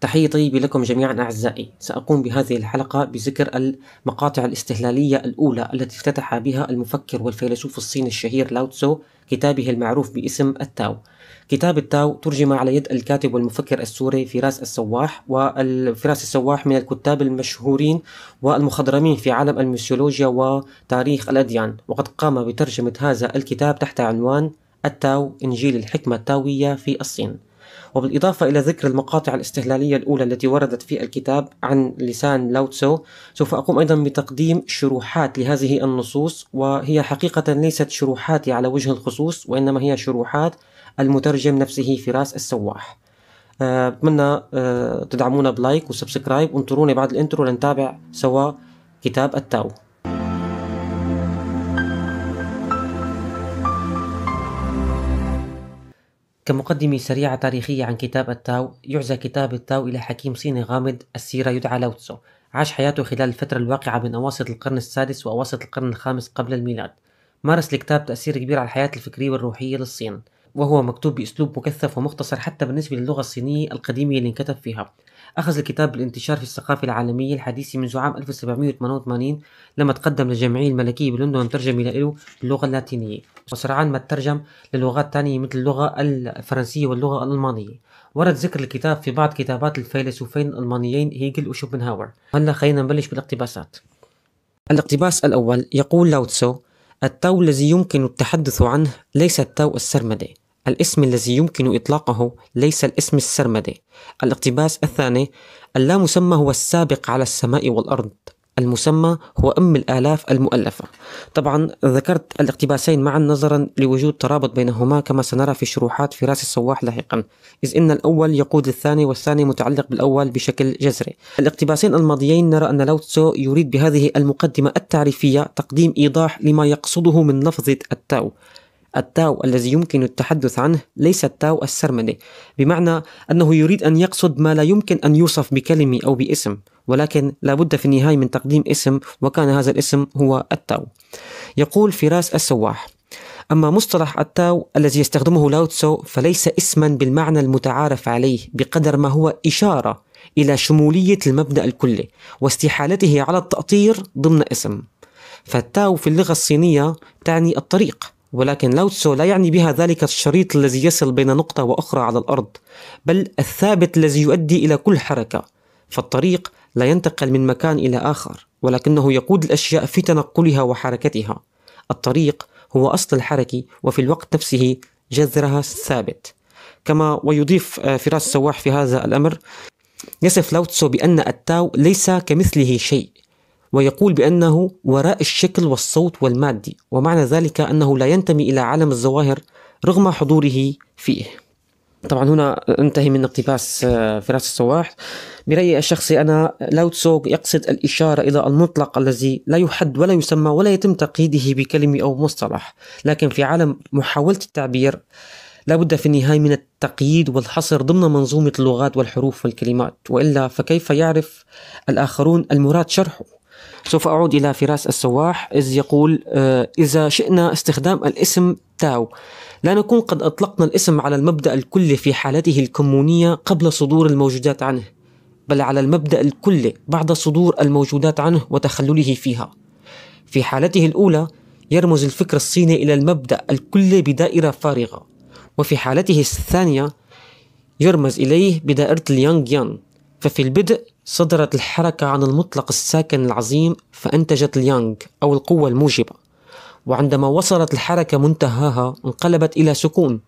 تحية طيبة لكم جميعا أعزائي سأقوم بهذه الحلقة بذكر المقاطع الاستهلالية الأولى التي افتتح بها المفكر والفيلسوف الصيني الشهير لاوتسو كتابه المعروف باسم التاو كتاب التاو ترجم على يد الكاتب والمفكر السوري فراس السواح وفراس السواح من الكتاب المشهورين والمخضرمين في عالم الميثولوجيا وتاريخ الأديان وقد قام بترجمة هذا الكتاب تحت عنوان التاو إنجيل الحكمة التاوية في الصين وبالإضافة إلى ذكر المقاطع الاستهلالية الأولى التي وردت في الكتاب عن لسان لاوتسو سوف أقوم أيضا بتقديم شروحات لهذه النصوص وهي حقيقة ليست شروحاتي على وجه الخصوص وإنما هي شروحات المترجم نفسه فراس السواح آه، أتمنى آه، تدعمونا بلايك وسبسكرايب وانطروني بعد الانترو لنتابع سوا كتاب التاو كمقدمة سريعة تاريخية عن كتاب التاو يعزى كتاب التاو إلى حكيم صيني غامض السيرة يدعى لوتسو عاش حياته خلال الفترة الواقعة بين أواسط القرن السادس وأواسط القرن الخامس قبل الميلاد مارس الكتاب تأثير كبير على الحياة الفكرية والروحية للصين وهو مكتوب بأسلوب مكثف ومختصر حتى بالنسبة للغة الصينية القديمة اللي انكتب فيها أخذ الكتاب بالانتشار في الثقافة العالمية الحديثة منذ عام 1788 لما تقدم للجمعية الملكية بلندن ترجمة له باللغة اللاتينية وسرعان ما ترجم للغات تانية مثل اللغة الفرنسية واللغة الألمانية ورد ذكر الكتاب في بعض كتابات الفيلسوفين الألمانيين هيجل وشوبنهاور هلا خلينا نبلش بالاقتباسات الاقتباس الأول يقول لاوتسو التو الذي يمكن التحدث عنه ليس التو السرمدي الاسم الذي يمكن إطلاقه ليس الاسم السرمدي الاقتباس الثاني اللامسمى هو السابق على السماء والأرض المسمى هو أم الآلاف المؤلفة طبعا ذكرت الاقتباسين معا نظرا لوجود ترابط بينهما كما سنرى في شروحات فراس الصواح لاحقا إذ إن الأول يقود الثاني والثاني متعلق بالأول بشكل جذري الاقتباسين الماضيين نرى أن لوتسو يريد بهذه المقدمة التعريفية تقديم إيضاح لما يقصده من لفظة التاو التاو الذي يمكن التحدث عنه ليس التاو السرمدي بمعنى أنه يريد أن يقصد ما لا يمكن أن يوصف بكلمة أو باسم ولكن لابد في النهاية من تقديم اسم وكان هذا الاسم هو التاو يقول فراس السواح أما مصطلح التاو الذي يستخدمه لاوتسو فليس اسما بالمعنى المتعارف عليه بقدر ما هو إشارة إلى شمولية المبدأ الكلي واستحالته على التأطير ضمن اسم فالتاو في اللغة الصينية تعني الطريق ولكن لاوتسو لا يعني بها ذلك الشريط الذي يصل بين نقطة وأخرى على الأرض بل الثابت الذي يؤدي إلى كل حركة فالطريق لا ينتقل من مكان إلى آخر ولكنه يقود الأشياء في تنقلها وحركتها الطريق هو أصل الحركة وفي الوقت نفسه جذرها الثابت كما ويضيف آه، فراس السواح في هذا الأمر يصف لاوتسو بأن التاو ليس كمثله شيء ويقول بأنه وراء الشكل والصوت والمادي ومعنى ذلك أنه لا ينتمي إلى عالم الظواهر رغم حضوره فيه طبعا هنا انتهي من اقتباس آه، فراس السواح برأيي الشخصي أنا لاوتسوغ يقصد الإشارة إلى المطلق الذي لا يحد ولا يسمى ولا يتم تقييده بكلمة أو مصطلح لكن في عالم محاولة التعبير لا بد في النهاية من التقييد والحصر ضمن منظومة اللغات والحروف والكلمات وإلا فكيف يعرف الآخرون المراد شرحه سوف أعود إلى فراس السواح إذ يقول آه، إذا شئنا استخدام الاسم تاو لا نكون قد أطلقنا الاسم على المبدأ الكلي في حالته الكمونية قبل صدور الموجودات عنه بل على المبدأ الكلي بعد صدور الموجودات عنه وتخلله فيها في حالته الأولى يرمز الفكر الصيني إلى المبدأ الكلي بدائرة فارغة وفي حالته الثانية يرمز إليه بدائرة اليانغ يان ففي البدء صدرت الحركة عن المطلق الساكن العظيم فأنتجت اليانغ أو القوة الموجبة وعندما وصلت الحركة منتهاها انقلبت إلى سكون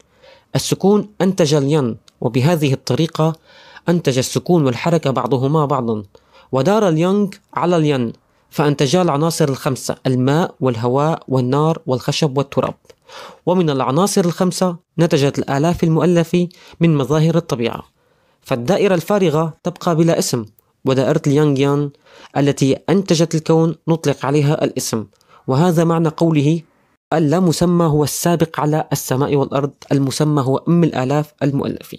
السكون أنتج اليان وبهذه الطريقة أنتج السكون والحركة بعضهما بعضا ودار اليانغ على اليان فأنتجا العناصر الخمسة الماء والهواء والنار والخشب والتراب ومن العناصر الخمسة نتجت الآلاف المؤلفة من مظاهر الطبيعة فالدائرة الفارغة تبقى بلا اسم ودائرة اليانغ يان التي أنتجت الكون نطلق عليها الاسم وهذا معنى قوله اللامسمى هو السابق على السماء والأرض المسمى هو أم الآلاف المؤلفة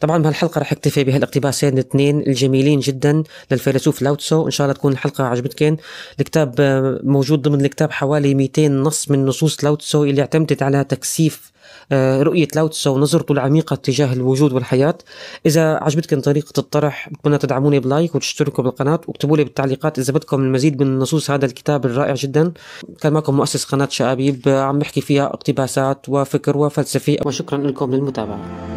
طبعا بهالحلقة رح اكتفي بهالاقتباسين الاثنين الجميلين جدا للفيلسوف لاوتسو إن شاء الله تكون الحلقة عجبتكم الكتاب آه، موجود ضمن الكتاب حوالي 200 نص من نصوص لاوتسو اللي اعتمدت على تكثيف آه، رؤية لاوتسو ونظرته العميقة تجاه الوجود والحياة إذا عجبتكم طريقة الطرح بتمنى تدعموني بلايك وتشتركوا بالقناة واكتبوا لي بالتعليقات إذا بدكم المزيد من نصوص هذا الكتاب الرائع جدا كان معكم مؤسس قناة شقابيب عم بحكي فيها اقتباسات وفكر وفلسفة وشكرا لكم للمتابعة